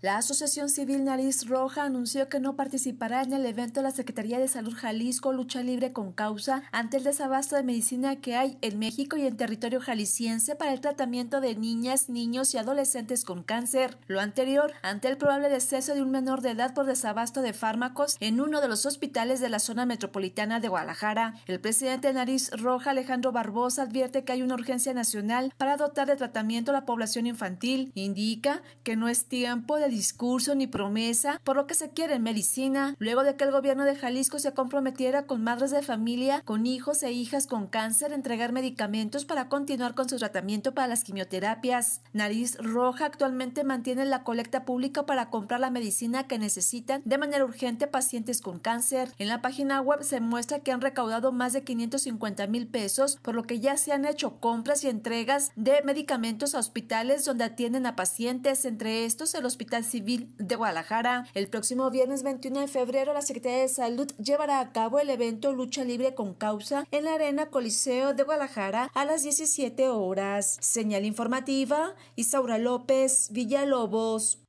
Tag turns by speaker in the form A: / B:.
A: La Asociación Civil Nariz Roja anunció que no participará en el evento de la Secretaría de Salud Jalisco Lucha Libre con Causa ante el desabasto de medicina que hay en México y en territorio jalisciense para el tratamiento de niñas, niños y adolescentes con cáncer. Lo anterior, ante el probable deceso de un menor de edad por desabasto de fármacos en uno de los hospitales de la zona metropolitana de Guadalajara. El presidente Nariz Roja, Alejandro Barbosa, advierte que hay una urgencia nacional para dotar de tratamiento a la población infantil. Indica que no es tiempo de discurso ni promesa por lo que se quiere en medicina, luego de que el gobierno de Jalisco se comprometiera con madres de familia con hijos e hijas con cáncer entregar medicamentos para continuar con su tratamiento para las quimioterapias. Nariz Roja actualmente mantiene la colecta pública para comprar la medicina que necesitan de manera urgente pacientes con cáncer. En la página web se muestra que han recaudado más de 550 mil pesos, por lo que ya se han hecho compras y entregas de medicamentos a hospitales donde atienden a pacientes, entre estos el Hospital Civil de Guadalajara. El próximo viernes 21 de febrero, la Secretaría de Salud llevará a cabo el evento Lucha Libre con Causa en la Arena Coliseo de Guadalajara a las 17 horas. Señal informativa, Isaura López, Villalobos.